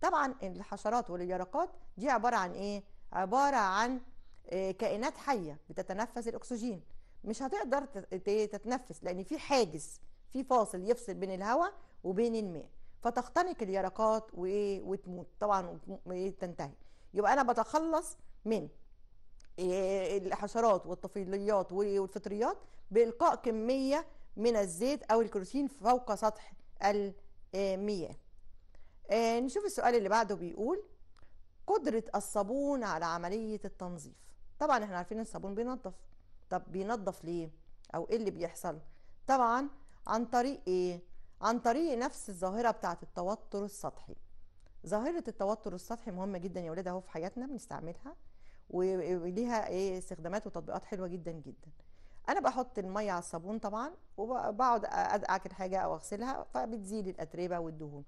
طبعا الحشرات واليرقات دي عباره عن ايه عباره عن آه، كائنات حيه بتتنفس الاكسجين مش هتقدر تتنفس لان في حاجز في فاصل يفصل بين الهواء وبين الماء فتختنق اليرقات وتموت طبعا إيه؟ تنتهي يبقى انا بتخلص من آه، الحشرات والطفيليات والفطريات بالقاء كميه من الزيت او الكروتين فوق سطح المياه آه نشوف السؤال اللي بعده بيقول قدرة الصابون على عملية التنظيف طبعا احنا عارفين الصابون بينظف طب بينظف ليه او ايه اللي بيحصل طبعا عن طريق ايه عن طريق نفس الظاهرة بتاعة التوتر السطحي ظاهرة التوتر السطحي مهمة جدا يا ولاد اهو في حياتنا بنستعملها وليها ايه استخدامات وتطبيقات حلوة جدا جدا انا بحط المية على الصابون طبعا وبقعد ادقع حاجة او اغسلها فبتزيل الاتربة والدهون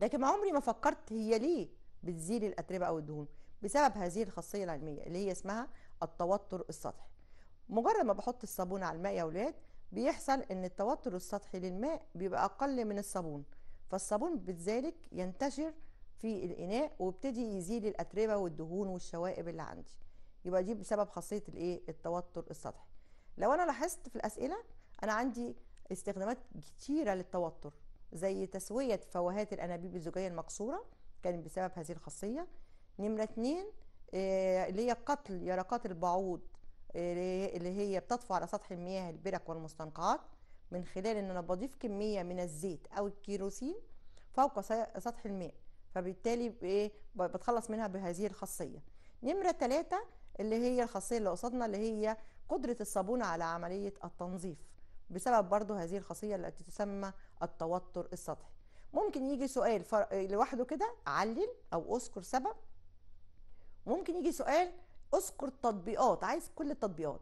لكن ما عمري ما فكرت هي ليه بتزيل الاتربه او الدهون بسبب هذه الخاصيه العلميه اللي هي اسمها التوتر السطحي مجرد ما بحط الصابون على الماء يا اولاد بيحصل ان التوتر السطحي للماء بيبقى اقل من الصابون فالصابون بذلك ينتشر في الاناء ويبتدي يزيل الاتربه والدهون والشوائب اللي عندي يبقى دي بسبب خاصيه الايه التوتر السطحي لو انا لاحظت في الاسئله انا عندي استخدامات كتيره للتوتر زي تسوية فوهات الأنابيب الزجاجية المكسورة كان بسبب هذه الخاصية نمرة اتنين آه، اللي هي قتل يرقات البعوض آه، اللي هي بتطفو على سطح المياه البرك والمستنقعات من خلال ان انا بضيف كميه من الزيت او الكيروسين فوق سطح الماء فبالتالي إيه، بتخلص منها بهذه الخاصيه نمره ثلاثة اللي هي الخاصيه اللي قصادنا اللي هي قدره الصابون على عمليه التنظيف بسبب برضه هذه الخاصيه التي تسمى التوتر السطحي ممكن يجي سؤال لوحده كده علل او اذكر سبب ممكن يجي سؤال اذكر تطبيقات عايز كل التطبيقات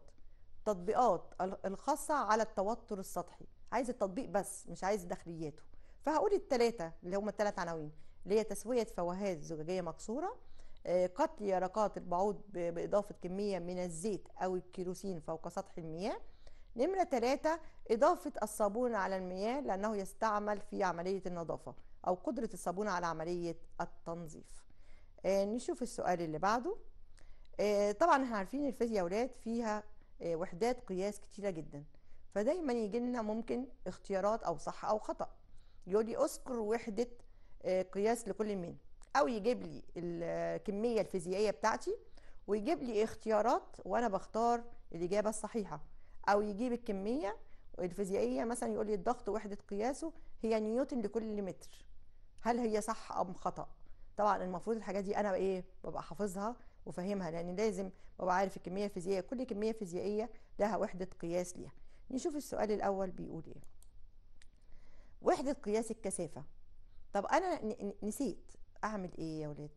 تطبيقات الخاصه على التوتر السطحي عايز التطبيق بس مش عايز داخلياته فهقول الثلاثه اللي هم الثلاث عناوين اللي هي تسويه فوهات زجاجيه مكسوره آه، قتل يرقات البعوض بإضافة كمية من الزيت أو الكيروسين فوق سطح المياه نمرة ثلاثة إضافة الصابون على المياه لأنه يستعمل في عملية النظافة أو قدرة الصابون على عملية التنظيف آه نشوف السؤال اللي بعده آه طبعا احنا عارفين الفيزياء أولاد ولاد فيها آه وحدات قياس كتيرة جدا فدايما يجي لنا ممكن اختيارات أو صح أو خطأ يقول لي أذكر وحدة آه، قياس لكل من أو يجيب لي الكمية الفيزيائية بتاعتي ويجيب لي اختيارات وأنا بختار الإجابة الصحيحة او يجيب الكميه الفيزيائيه مثلا يقول لي الضغط وحده قياسه هي نيوتن لكل متر هل هي صح ام خطا طبعا المفروض الحاجات دي انا ايه ببقى حافظها وفاهمها لان لازم ببقى عارف الكميه الفيزيائيه كل كميه فيزيائيه لها وحده قياس ليها نشوف السؤال الاول بيقول ايه وحده قياس الكثافه طب انا نسيت اعمل ايه يا ولاد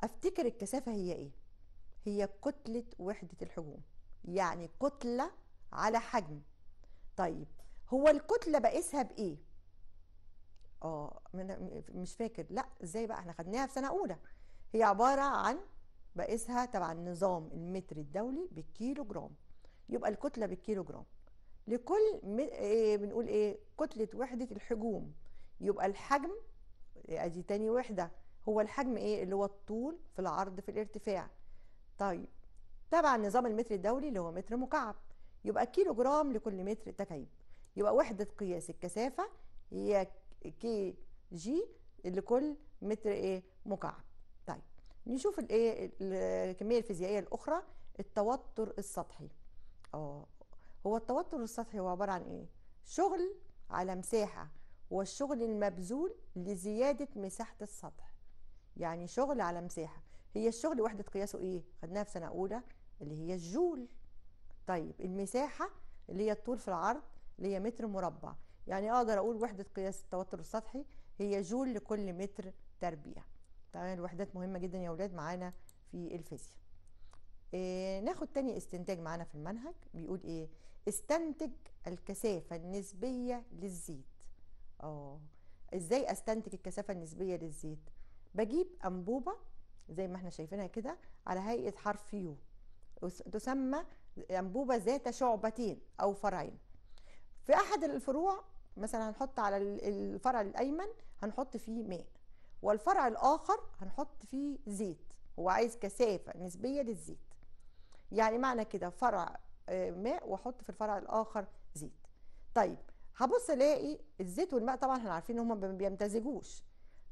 افتكر الكثافه هي ايه هي كتله وحده الحجوم يعني كتله على حجم طيب هو الكتله بقيسها بايه اه مش فاكر لا ازاي بقى احنا خدناها في سنه اولى هي عباره عن بقيسها تبع النظام المتر الدولي بالكيلو جرام يبقى الكتله بالكيلو جرام لكل إيه بنقول ايه كتله وحده الحجوم يبقى الحجم ادي تاني وحده هو الحجم ايه اللي هو الطول في العرض في الارتفاع طيب تبع نظام المتر الدولي اللي هو متر مكعب يبقى كيلو جرام لكل متر تكعيب يبقى وحدة قياس الكثافة هي كي جي لكل متر ايه مكعب طيب نشوف الايه الكمية الفيزيائية الأخرى التوتر السطحي اه هو التوتر السطحي هو عبارة عن ايه شغل على مساحة والشغل المبذول لزيادة مساحة السطح يعني شغل على مساحة هي الشغل وحدة قياسه ايه خدناها في سنة أولى اللي هي الجول طيب المساحة اللي هي الطول في العرض اللي هي متر مربع يعني اقدر اقول وحدة قياس التوتر السطحي هي جول لكل متر تربيع تمام الوحدات مهمة جدا يا ولاد معانا في الفيزياء إيه ناخد تاني استنتاج معانا في المنهج بيقول ايه استنتج الكثافة النسبية للزيت اه ازاي استنتج الكثافة النسبية للزيت بجيب انبوبة زي ما احنا شايفينها كده على هيئة حرف يو تسمى أنبوبة ذات شعبتين أو فرعين في أحد الفروع مثلا هنحط على الفرع الأيمن هنحط فيه ماء والفرع الآخر هنحط فيه زيت هو عايز كثافة نسبية للزيت يعني معنى كده فرع آه، ماء واحط في الفرع الآخر زيت طيب هبص الاقي الزيت والماء طبعا احنا عارفين ان هما ما بيمتزجوش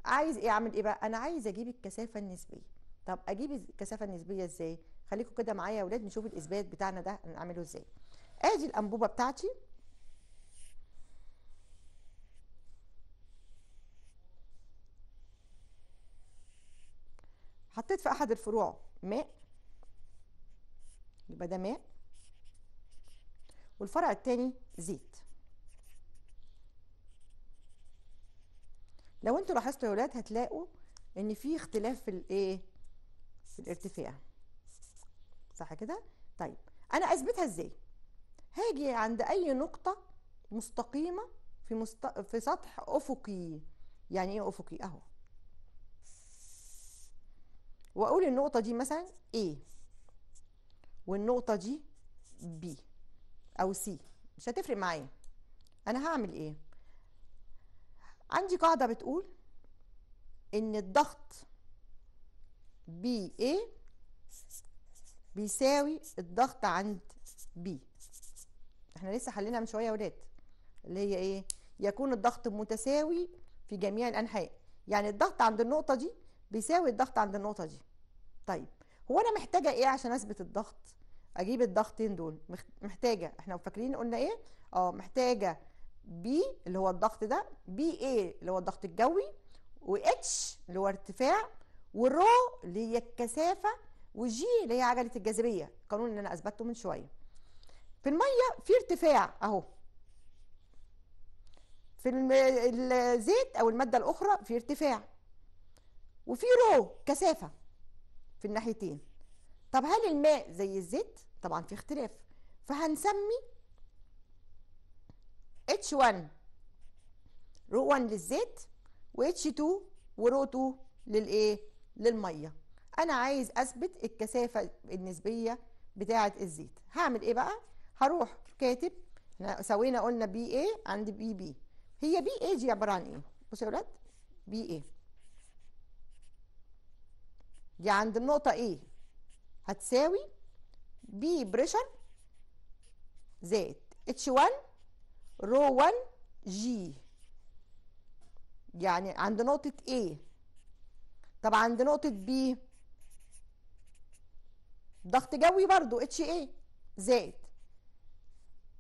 عايز ايه اعمل ايه بقى انا عايز اجيب الكثافه النسبيه طب اجيب الكثافه النسبيه ازاي خليكم كده معايا يا اولاد نشوف الاثبات بتاعنا ده نعمله ازاي ادي الانبوبه بتاعتي حطيت في احد الفروع ماء يبقى ده ماء والفرع الثاني زيت لو انتوا لاحظتوا يا ولاد هتلاقوا ان في اختلاف في الايه في الارتفاع صح كده طيب انا اثبتها ازاي هاجي عند اي نقطه مستقيمه في مست... في سطح افقي يعني ايه افقي اهو واقول النقطه دي مثلا A والنقطه دي B او C مش هتفرق معايا انا هعمل ايه عندي قاعده بتقول ان الضغط بي ايه بيساوي الضغط عند بي احنا لسه حلينا من شويه يا ولاد اللي هي ايه يكون الضغط متساوي في جميع الانحاء يعني الضغط عند النقطه دي بيساوي الضغط عند النقطه دي طيب هو انا محتاجه ايه عشان اثبت الضغط اجيب الضغطين دول محتاجه احنا فاكرين قلنا ايه اه محتاجه بي اللي هو الضغط ده بي ايه اللي هو الضغط الجوي واتش اللي هو ارتفاع ورو اللي هي الكثافه والجي اللي هي عجله الجاذبيه القانون اللي انا اثبته من شويه في الميه في ارتفاع اهو في الزيت او الماده الاخرى في ارتفاع وفي رو كثافه في الناحيتين طب هل الماء زي الزيت طبعا في اختلاف فهنسمي H1 رو 1 للزيت و H2 ورو 2 للايه للميه انا عايز اثبت الكثافه النسبيه بتاعه الزيت هعمل ايه بقى هروح كاتب احنا سوينا قلنا بي اي عند بي بي هي بي اي دي عباره عن ايه بصوا يا اولاد بي اي دي عند النقطه ايه هتساوي بي بريشر زائد اتش 1 رو 1 جي يعني عند نقطه ايه طب عند نقطة بي ضغط جوي برضو اتش ايه زائد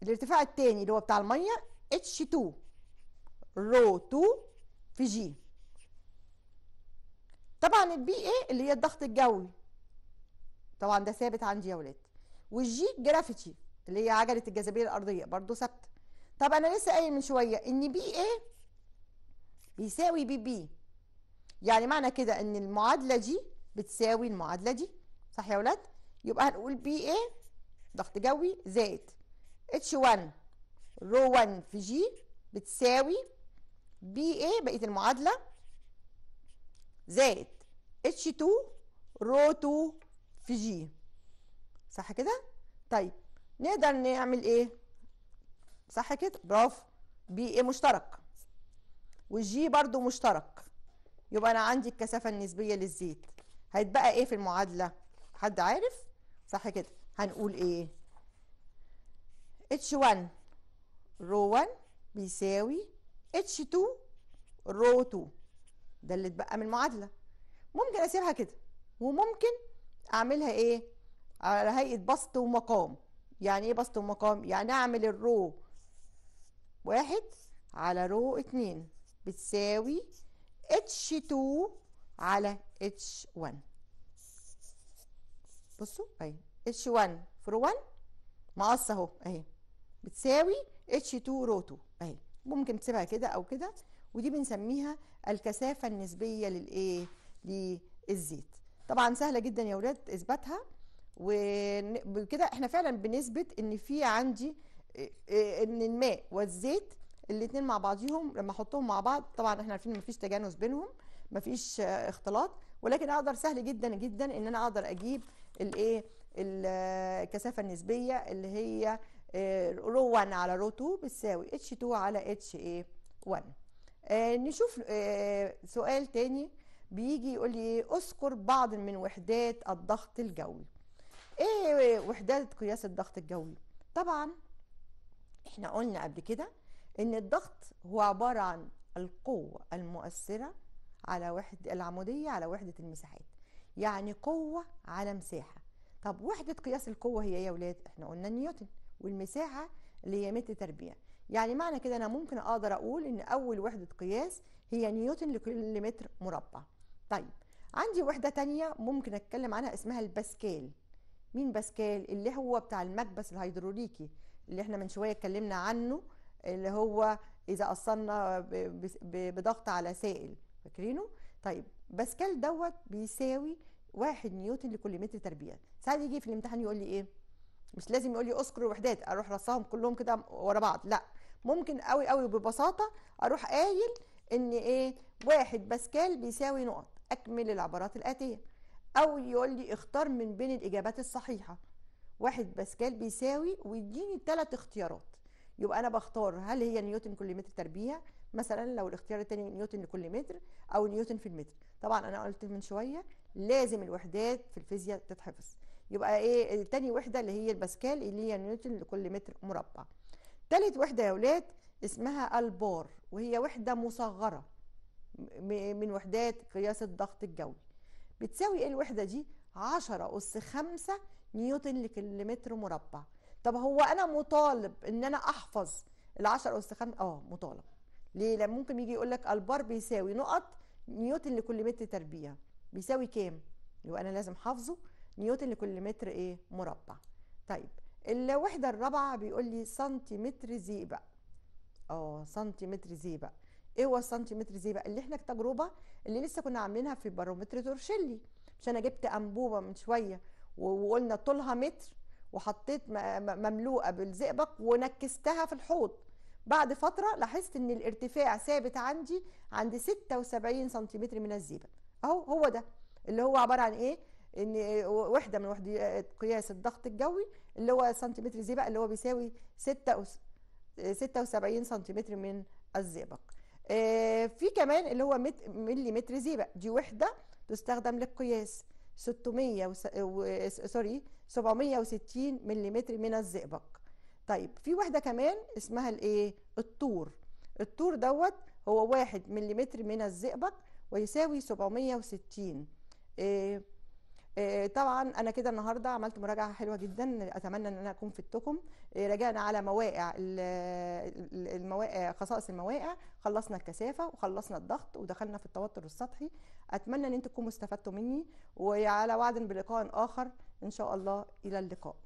الارتفاع الثاني اللي هو بتاع الميه اتش 2 رو 2 في جي طبعا البي ايه اللي هي الضغط الجوي طبعا ده ثابت عندي يا ولاد والجي جرافيتي اللي هي عجله الجاذبيه الارضيه برضو ثابته طب انا لسه قايل من شويه ان بي ايه بيساوي بي بي يعني معنى كده ان المعادله دي بتساوي المعادله دي صح يا ولاد يبقى هنقول بي اي ضغط جوي زائد اتش 1 رو 1 في جي بتساوي بي اي بقيه المعادله زائد اتش 2 رو 2 في جي صح كده طيب نقدر نعمل ايه صح كده برافو بي ايه مشترك والجي برضو مشترك يبقى انا عندي الكثافه النسبيه للزيت هيتبقى ايه في المعادله حد عارف صح كده هنقول ايه H1 رو 1 بيساوي H2 رو 2 ده اللي اتبقى من المعادله ممكن اسيبها كده وممكن اعملها ايه على هيئه بسط ومقام يعني ايه بسط ومقام يعني اعمل الرو واحد على رو اتنين بتساوي اتش تو على اتش ون بصوا اهي اتش 1 فرو 1 مقص اهو اهي بتساوي اتش 2 رو 2 اهي ممكن تسيبها كده او كده ودي بنسميها الكثافه النسبيه للايه للزيت طبعا سهله جدا يا ولاد اثباتها وكده احنا فعلا بنثبت ان في عندي إيه، إيه، ان الماء والزيت الاثنين مع بعضيهم لما احطهم مع بعض طبعا احنا عارفين مفيش تجانس بينهم مفيش اختلاط ولكن اقدر سهل جدا جدا ان انا اقدر اجيب الايه الكثافه النسبيه اللي هي رو آه، 1 على رو 2 بتساوي اتش 2 على اتش ايه 1 نشوف آه، سؤال تاني بيجي يقول لي اذكر بعض من وحدات الضغط الجوي ايه وحدات قياس الضغط الجوي طبعا احنا قلنا قبل كده ان الضغط هو عباره عن القوه المؤثره على وحده العموديه على وحده المساحات يعني قوة على مساحة طب وحدة قياس القوة هي إيه يا ولاد احنا قلنا نيوتن والمساحة اللي هي متر تربيع يعني معنى كده انا ممكن اقدر اقول ان اول وحدة قياس هي نيوتن لكل متر مربع طيب عندي وحدة تانية ممكن اتكلم عنها اسمها الباسكال مين باسكال اللي هو بتاع المكبس الهيدروليكي اللي احنا من شوية اتكلمنا عنه اللي هو اذا اصلنا بضغط على سائل فاكرينه طيب باسكال دوت بيساوي واحد نيوتن لكل متر تربيع ساعات يجي في الامتحان يقول لي ايه مش لازم يقول لي اذكر الوحدات اروح رصاهم كلهم كده ورا بعض لا ممكن قوي قوي ببساطه اروح قايل ان ايه واحد باسكال بيساوي نقط اكمل العبارات الاتيه او يقول لي اختار من بين الاجابات الصحيحه واحد باسكال بيساوي ويديني ثلاث اختيارات يبقى انا بختار هل هي نيوتن كل متر تربيع مثلا لو الاختيار الثاني نيوتن لكل متر او نيوتن في المتر طبعا انا قلت من شويه لازم الوحدات في الفيزياء تتحفظ يبقى ايه تاني وحده اللي هي الباسكال اللي هي نيوتن لكل متر مربع تالت وحده يا اولاد اسمها البار وهي وحده مصغره من وحدات قياس الضغط الجوي بتساوي ايه الوحده دي 10 اس 5 نيوتن لكل متر مربع طب هو انا مطالب ان انا احفظ ال 10 اس 5 اه مطالب ليه لما ممكن يجي يقول لك البار بيساوي نقط نيوتن لكل متر تربيع بيساوي كام يبقى انا لازم حافظه نيوتن لكل متر ايه مربع طيب الوحده الرابعه بيقول لي سنتيمتر زيبق اه سنتيمتر زيبق ايه هو السنتيمتر زيبق اللي احنا التجربه اللي لسه كنا عاملينها في بارومتر تورشيلي مش انا جبت انبوبه من شويه وقلنا طولها متر وحطيت مملوءه بالزئبق ونكستها في الحوض بعد فتره لاحظت ان الارتفاع ثابت عندي عند 76 سنتيمتر من الزيبق اهو هو ده اللي هو عباره عن ايه ان وحده من وحدات آه، قياس الضغط الجوي اللي هو سنتيمتر زئبق اللي هو بيساوي 6 76 آه، سنتيمتر من الزئبق آه، في كمان اللي هو ملي متر زئبق دي وحده تستخدم للقياس 600 و... سوري 760 مليمتر من الزئبق طيب في واحده كمان اسمها الايه الطور الطور دوت هو واحد ملم من الزئبق ويساوي 760 إيه إيه طبعا انا كده النهارده عملت مراجعه حلوه جدا اتمنى ان انا اكون فدتكم إيه رجعنا على مواقع المواقع خصائص المواقع خلصنا الكثافه وخلصنا الضغط ودخلنا في التوتر السطحي اتمنى ان انتم تكونوا استفدتوا مني وعلى وعد بلقاء اخر ان شاء الله الى اللقاء